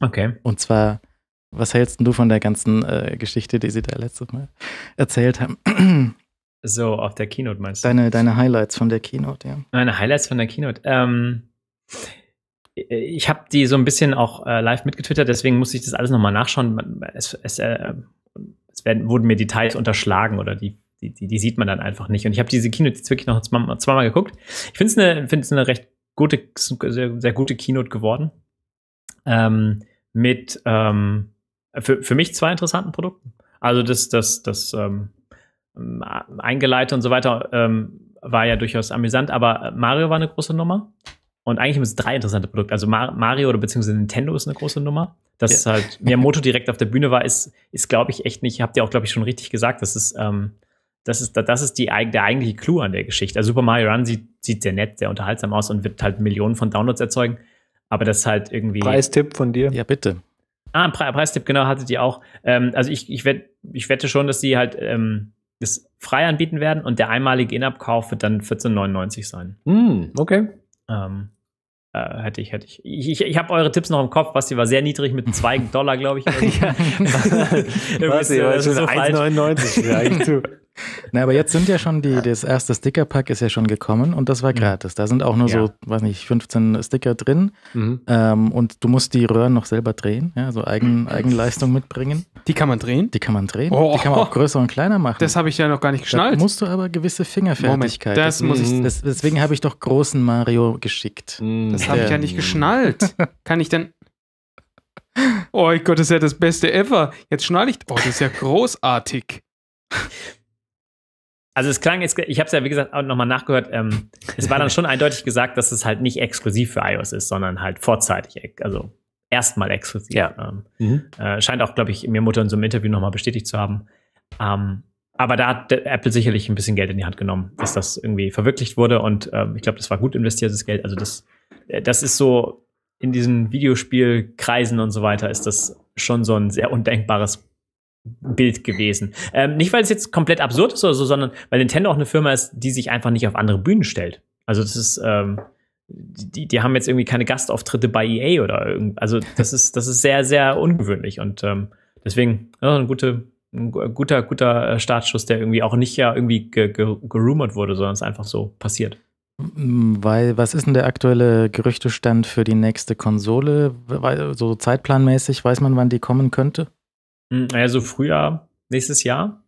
Okay. Und zwar, was hältst du von der ganzen äh, Geschichte, die sie da letztes Mal erzählt haben? So, auf der Keynote meinst du? Deine, deine Highlights von der Keynote, ja. Meine Highlights von der Keynote. Ähm, ich habe die so ein bisschen auch äh, live mitgetwittert, deswegen musste ich das alles nochmal nachschauen. Es, es, äh, es werden, wurden mir Details unterschlagen oder die, die, die, sieht man dann einfach nicht. Und ich habe diese Keynote jetzt wirklich noch zweimal, zweimal geguckt. Ich finde es eine, eine recht gute, sehr, sehr gute Keynote geworden ähm, mit ähm, für, für mich zwei interessanten Produkten. Also das, das, das ähm, ähm, Eingeleite und so weiter ähm, war ja durchaus amüsant, aber Mario war eine große Nummer. Und eigentlich haben es drei interessante Produkte. Also Mario oder beziehungsweise Nintendo ist eine große Nummer. Dass ja. halt Miyamoto direkt auf der Bühne war, ist, ist glaube ich, echt nicht, habt ihr auch, glaube ich, schon richtig gesagt. Das ist, ähm, das ist, das ist die, der eigentliche Clou an der Geschichte. Also Super Mario Run sieht, sieht sehr nett, sehr unterhaltsam aus und wird halt Millionen von Downloads erzeugen. Aber das ist halt irgendwie. Preistipp von dir? Ja, bitte. Ah, Pre Preistipp, genau, hattet ihr auch. Ähm, also ich, ich, wett, ich wette schon, dass sie halt ähm, das frei anbieten werden und der einmalige in abkauf wird dann 14,99 sein. Mm, okay. Ähm, äh, hätte ich, hätte ich. Ich, ich, ich habe eure Tipps noch im Kopf. was Basti war sehr niedrig mit 2 Dollar, glaube ich. ja. Basti, so 1,99 vielleicht. Na, aber jetzt sind ja schon die, das erste Stickerpack ist ja schon gekommen und das war mhm. gratis. Da sind auch nur ja. so, weiß nicht, 15 Sticker drin mhm. ähm, und du musst die Röhren noch selber drehen, ja, so Eigen, mhm. Eigenleistung mitbringen. Die kann man drehen? Die kann man drehen. Oh. Die kann man auch größer und kleiner machen. Das habe ich ja noch gar nicht geschnallt. Da musst du aber gewisse Fingerfertigkeit. das, muss ich. Das, deswegen habe ich doch großen Mario geschickt. Das habe ich ja nicht geschnallt. kann ich denn. Oh Gott, das ist ja das Beste ever. Jetzt schnall ich. Oh, das ist ja großartig. Also es klang jetzt, ich habe es ja wie gesagt auch nochmal nachgehört, ähm, es war dann schon eindeutig gesagt, dass es halt nicht exklusiv für iOS ist, sondern halt vorzeitig, also erstmal exklusiv. Ja. Ähm, mhm. äh, scheint auch, glaube ich, mir Mutter in so einem Interview nochmal bestätigt zu haben. Ähm, aber da hat Apple sicherlich ein bisschen Geld in die Hand genommen, dass das irgendwie verwirklicht wurde und ähm, ich glaube, das war gut investiertes Geld. Also das, äh, das ist so in diesen Videospielkreisen und so weiter ist das schon so ein sehr undenkbares Bild gewesen. Ähm, nicht, weil es jetzt komplett absurd ist oder so, sondern weil Nintendo auch eine Firma ist, die sich einfach nicht auf andere Bühnen stellt. Also das ist, ähm, die, die haben jetzt irgendwie keine Gastauftritte bei EA oder irgend, also das ist, das ist sehr, sehr ungewöhnlich und ähm, deswegen ja, ein, gute, ein guter, guter äh, Startschuss, der irgendwie auch nicht ja irgendwie ge, ge gerumort wurde, sondern es einfach so passiert. Weil, was ist denn der aktuelle Gerüchtestand für die nächste Konsole? So zeitplanmäßig, weiß man, wann die kommen könnte? Also Frühjahr nächstes Jahr.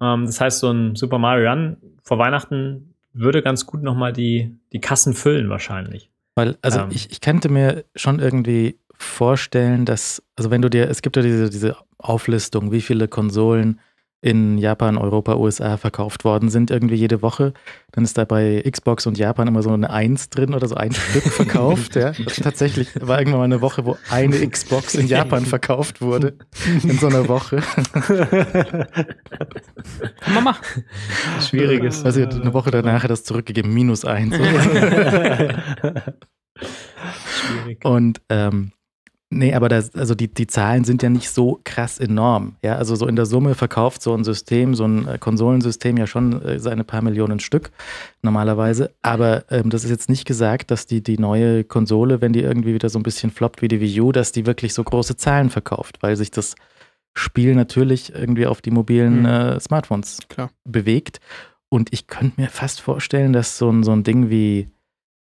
Ähm, das heißt, so ein Super Mario Run vor Weihnachten würde ganz gut nochmal die, die Kassen füllen wahrscheinlich. Weil, also ähm. ich, ich könnte mir schon irgendwie vorstellen, dass, also wenn du dir, es gibt ja diese, diese Auflistung, wie viele Konsolen in Japan, Europa, USA verkauft worden sind, irgendwie jede Woche. Dann ist da bei Xbox und Japan immer so eine Eins drin oder so ein Stück verkauft. ja. Also tatsächlich war irgendwann mal eine Woche, wo eine Xbox in Japan verkauft wurde. In so einer Woche. Kann man machen. Schwieriges. Also eine Woche danach hat das zurückgegeben, minus eins. Schwierig. Und ähm, Nee, aber das, also die, die Zahlen sind ja nicht so krass enorm. Ja, also so in der Summe verkauft so ein System, so ein äh, Konsolensystem ja schon äh, seine paar Millionen Stück normalerweise. Aber ähm, das ist jetzt nicht gesagt, dass die, die neue Konsole, wenn die irgendwie wieder so ein bisschen floppt wie die Wii U, dass die wirklich so große Zahlen verkauft, weil sich das Spiel natürlich irgendwie auf die mobilen mhm. äh, Smartphones Klar. bewegt. Und ich könnte mir fast vorstellen, dass so ein, so ein Ding wie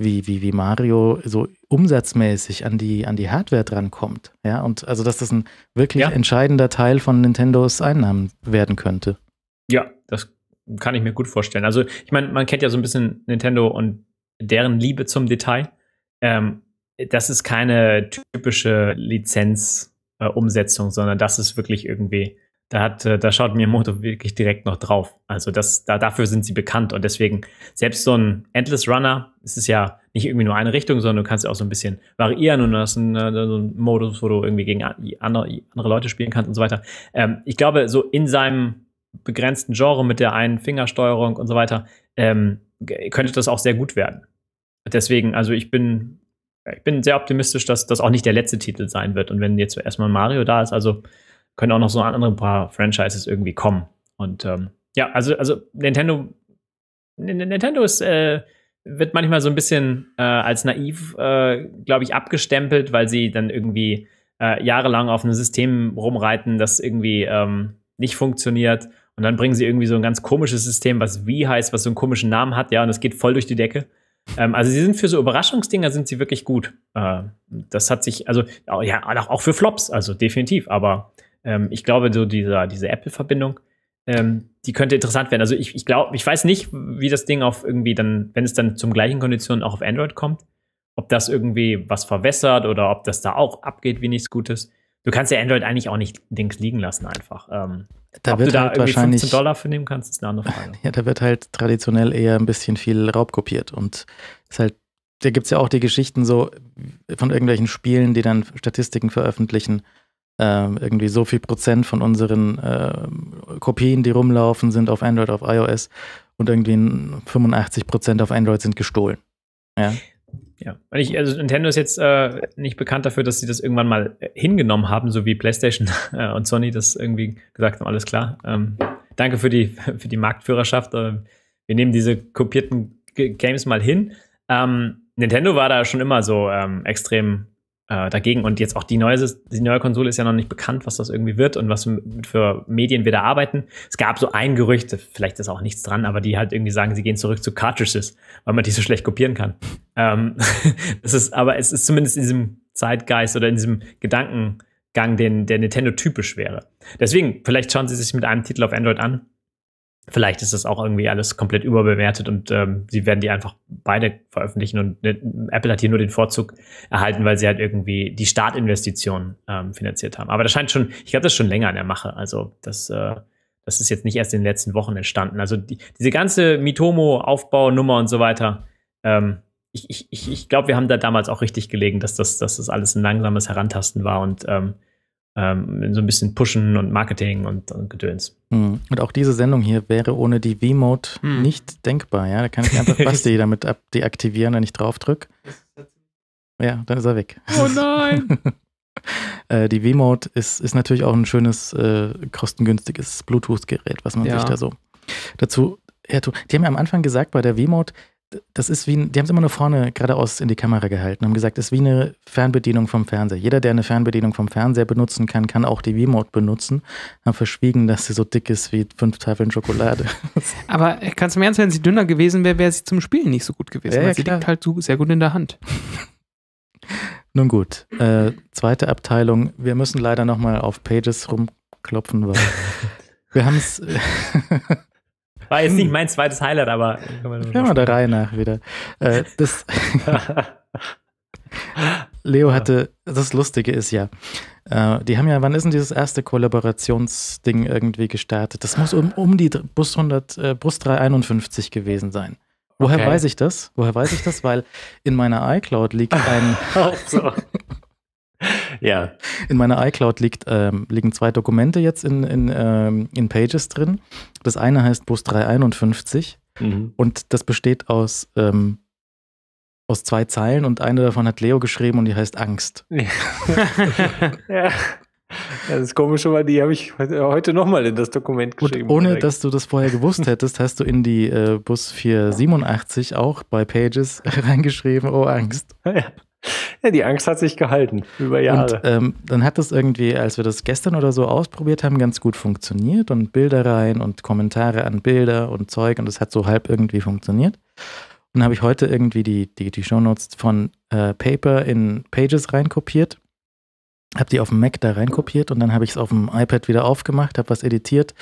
wie, wie, wie Mario so umsatzmäßig an die, an die Hardware drankommt. Ja, und also, dass das ein wirklich ja. entscheidender Teil von Nintendos Einnahmen werden könnte. Ja, das kann ich mir gut vorstellen. Also, ich meine, man kennt ja so ein bisschen Nintendo und deren Liebe zum Detail. Ähm, das ist keine typische Lizenzumsetzung, äh, sondern das ist wirklich irgendwie da hat, äh, da schaut Miyamoto wirklich direkt noch drauf. Also das, da, dafür sind sie bekannt und deswegen selbst so ein Endless Runner, es ist ja nicht irgendwie nur eine Richtung, sondern du kannst ja auch so ein bisschen variieren und du hast einen, äh, so einen Modus, wo du irgendwie gegen andere, andere Leute spielen kannst und so weiter. Ähm, ich glaube, so in seinem begrenzten Genre mit der einen Fingersteuerung und so weiter, ähm, könnte das auch sehr gut werden. Deswegen, also ich bin, ich bin sehr optimistisch, dass das auch nicht der letzte Titel sein wird. Und wenn jetzt erstmal Mario da ist, also können auch noch so andere paar Franchises irgendwie kommen. Und ähm, ja, also, also Nintendo, Nintendo ist, äh, wird manchmal so ein bisschen äh, als naiv, äh, glaube ich, abgestempelt, weil sie dann irgendwie äh, jahrelang auf einem System rumreiten, das irgendwie ähm, nicht funktioniert. Und dann bringen sie irgendwie so ein ganz komisches System, was wie heißt, was so einen komischen Namen hat, ja, und das geht voll durch die Decke. Ähm, also sie sind für so Überraschungsdinger sind sie wirklich gut. Äh, das hat sich, also ja, auch für Flops, also definitiv, aber ähm, ich glaube, so dieser, diese Apple-Verbindung, ähm, die könnte interessant werden. Also ich, ich glaube, ich weiß nicht, wie das Ding auf irgendwie dann, wenn es dann zum gleichen Konditionen auch auf Android kommt, ob das irgendwie was verwässert oder ob das da auch abgeht wie nichts Gutes. Du kannst ja Android eigentlich auch nicht links liegen lassen einfach. Ähm, da ob wird du da halt irgendwie wahrscheinlich, 15 Dollar für nehmen kannst, ist eine andere Frage. Ja, da wird halt traditionell eher ein bisschen viel Raub kopiert und ist halt da gibt es ja auch die Geschichten so von irgendwelchen Spielen, die dann Statistiken veröffentlichen ähm, irgendwie so viel Prozent von unseren äh, Kopien, die rumlaufen, sind auf Android, auf iOS und irgendwie 85 Prozent auf Android sind gestohlen. Ja. Ja, und ich, also Nintendo ist jetzt äh, nicht bekannt dafür, dass sie das irgendwann mal äh, hingenommen haben, so wie PlayStation äh, und Sony das irgendwie gesagt haben, alles klar. Ähm, danke für die, für die Marktführerschaft. Äh, wir nehmen diese kopierten G Games mal hin. Ähm, Nintendo war da schon immer so ähm, extrem äh, dagegen. Und jetzt auch die neue, die neue Konsole ist ja noch nicht bekannt, was das irgendwie wird und was für Medien wir da arbeiten. Es gab so ein Gerücht, vielleicht ist auch nichts dran, aber die halt irgendwie sagen, sie gehen zurück zu Cartridges, weil man die so schlecht kopieren kann. Ähm, das ist, aber es ist zumindest in diesem Zeitgeist oder in diesem Gedankengang, den der Nintendo typisch wäre. Deswegen, vielleicht schauen Sie sich mit einem Titel auf Android an Vielleicht ist das auch irgendwie alles komplett überbewertet und ähm, sie werden die einfach beide veröffentlichen und äh, Apple hat hier nur den Vorzug erhalten, weil sie halt irgendwie die Startinvestition ähm, finanziert haben. Aber das scheint schon, ich glaube, das ist schon länger in der Mache. Also das, äh, das ist jetzt nicht erst in den letzten Wochen entstanden. Also die, diese ganze Mitomo-Aufbau-Nummer und so weiter, ähm, ich, ich, ich glaube, wir haben da damals auch richtig gelegen, dass das, dass das alles ein langsames Herantasten war und ähm, ähm, so ein bisschen Pushen und Marketing und, und, Gedöns. Mhm. Und auch diese Sendung hier wäre ohne die V-Mode hm. nicht denkbar. Ja, da kann ich einfach Basti damit ab deaktivieren, wenn ich drauf drücke. Ja, dann ist er weg. Oh nein! Äh, die V-Mode ist, ist natürlich auch ein schönes, äh, kostengünstiges Bluetooth-Gerät, was man ja. sich da so dazu her tut. Die haben ja am Anfang gesagt, bei der V-Mode, das ist wie, die haben es immer nur vorne geradeaus in die Kamera gehalten, haben gesagt, das ist wie eine Fernbedienung vom Fernseher. Jeder, der eine Fernbedienung vom Fernseher benutzen kann, kann auch die Wiimote benutzen. Haben verschwiegen, dass sie so dick ist wie fünf Tafeln Schokolade. Aber äh, kannst du mir ernst, wenn sie dünner gewesen wäre, wäre sie zum Spielen nicht so gut gewesen. Ja, weil sie klar. liegt halt so sehr gut in der Hand. Nun gut, äh, zweite Abteilung. Wir müssen leider nochmal auf Pages rumklopfen, weil wir haben es äh, war jetzt nicht hm. mein zweites Highlight, aber. Ja, mal der Reihe nach wieder. Äh, das Leo hatte, das Lustige ist ja, äh, die haben ja, wann ist denn dieses erste Kollaborationsding irgendwie gestartet? Das muss um, um die Bus 100, äh, Bus 351 gewesen sein. Woher okay. weiß ich das? Woher weiß ich das? Weil in meiner iCloud liegt ein. so ja. In meiner iCloud liegt, ähm, liegen zwei Dokumente jetzt in, in, ähm, in Pages drin. Das eine heißt Bus 351 mhm. und das besteht aus, ähm, aus zwei Zeilen und eine davon hat Leo geschrieben und die heißt Angst. Ja. ja. Das ist komisch, aber die habe ich heute nochmal in das Dokument geschrieben. Und ohne, direkt. dass du das vorher gewusst hättest, hast du in die äh, Bus 487 auch bei Pages reingeschrieben, oh Angst. Ja. Ja, die Angst hat sich gehalten über Jahre. Und ähm, dann hat das irgendwie, als wir das gestern oder so ausprobiert haben, ganz gut funktioniert und Bilder rein und Kommentare an Bilder und Zeug und es hat so halb irgendwie funktioniert. Und dann habe ich heute irgendwie die, die, die Shownotes von äh, Paper in Pages reinkopiert, habe die auf dem Mac da reinkopiert und dann habe ich es auf dem iPad wieder aufgemacht, habe was editiert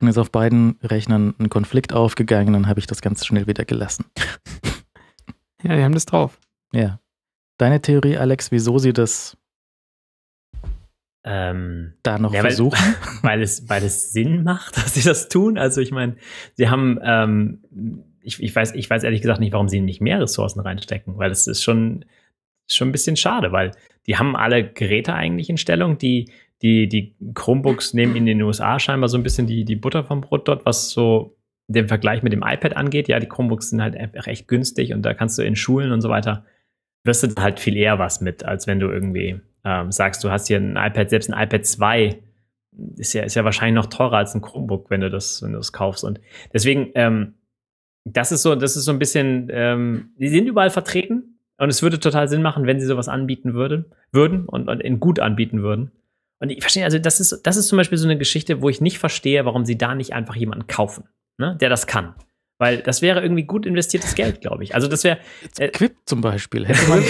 und ist auf beiden Rechnern ein Konflikt aufgegangen, und dann habe ich das ganz schnell wieder gelassen. Ja, die haben das drauf. Ja. Deine Theorie, Alex, wieso sie das ähm, da noch ja, versuchen? Weil, weil, es, weil es Sinn macht, dass sie das tun. Also ich meine, sie haben, ähm, ich, ich, weiß, ich weiß ehrlich gesagt nicht, warum sie nicht mehr Ressourcen reinstecken, weil es ist schon, schon ein bisschen schade, weil die haben alle Geräte eigentlich in Stellung, die, die, die Chromebooks nehmen in den USA scheinbar so ein bisschen die, die Butter vom Brot dort, was so den Vergleich mit dem iPad angeht. Ja, die Chromebooks sind halt echt günstig und da kannst du in Schulen und so weiter wirst du halt viel eher was mit, als wenn du irgendwie ähm, sagst, du hast hier ein iPad, selbst ein iPad 2 ist ja, ist ja wahrscheinlich noch teurer als ein Chromebook, wenn du das, wenn du das kaufst. Und deswegen, ähm, das ist so, das ist so ein bisschen, ähm, die sind überall vertreten und es würde total Sinn machen, wenn sie sowas anbieten würde, würden und, und in gut anbieten würden. Und ich verstehe, also das ist, das ist zum Beispiel so eine Geschichte, wo ich nicht verstehe, warum sie da nicht einfach jemanden kaufen, ne, der das kann. Weil das wäre irgendwie gut investiertes Geld, glaube ich. Also das wäre. Äh, Quip zum Beispiel. Hätte man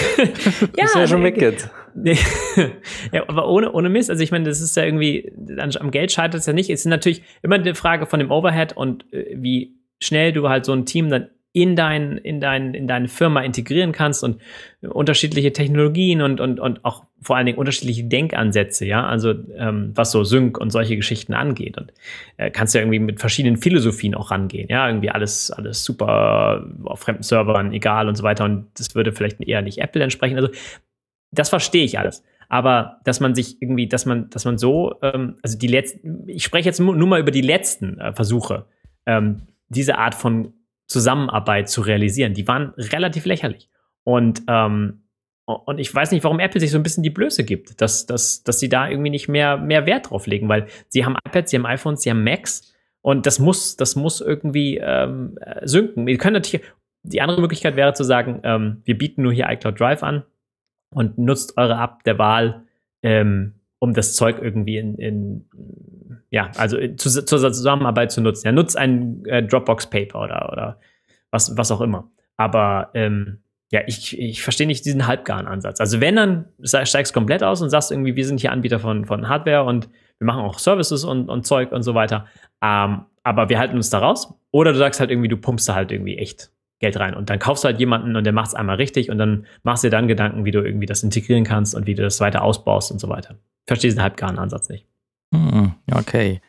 ja, das wäre schon weg jetzt. ja, aber ohne, ohne Mist. Also ich meine, das ist ja irgendwie, am Geld scheitert es ja nicht. Es ist natürlich immer eine Frage von dem Overhead und äh, wie schnell du halt so ein Team dann in, dein, in, dein, in deine Firma integrieren kannst und unterschiedliche Technologien und, und, und auch vor allen Dingen unterschiedliche Denkansätze, ja, also ähm, was so Sync und solche Geschichten angeht. Und äh, kannst ja irgendwie mit verschiedenen Philosophien auch rangehen, ja, irgendwie alles, alles super auf fremden Servern, egal und so weiter. Und das würde vielleicht eher nicht Apple entsprechen. Also das verstehe ich alles. Aber dass man sich irgendwie, dass man, dass man so, ähm, also die letzten, ich spreche jetzt nur mal über die letzten äh, Versuche, ähm, diese Art von Zusammenarbeit zu realisieren. Die waren relativ lächerlich. Und, ähm, und ich weiß nicht, warum Apple sich so ein bisschen die Blöße gibt, dass, dass, dass sie da irgendwie nicht mehr, mehr Wert drauf legen, weil sie haben iPads, sie haben iPhones, sie haben Macs und das muss, das muss irgendwie ähm, äh, sinken. Wir können natürlich, die andere Möglichkeit wäre zu sagen, ähm, wir bieten nur hier iCloud Drive an und nutzt eure App der Wahl ähm, um das Zeug irgendwie in, in ja, also zu, zur Zusammenarbeit zu nutzen. Er nutzt ein äh, Dropbox-Paper oder, oder was, was auch immer. Aber ähm, ja, ich, ich verstehe nicht diesen halbgaren Ansatz. Also wenn, dann steigst du komplett aus und sagst irgendwie, wir sind hier Anbieter von, von Hardware und wir machen auch Services und, und Zeug und so weiter. Ähm, aber wir halten uns da raus. Oder du sagst halt irgendwie, du pumpst da halt irgendwie echt Geld rein. Und dann kaufst du halt jemanden und der macht es einmal richtig und dann machst du dir dann Gedanken, wie du irgendwie das integrieren kannst und wie du das weiter ausbaust und so weiter. Verstehst du den halbgaren Ansatz nicht. Hm, okay.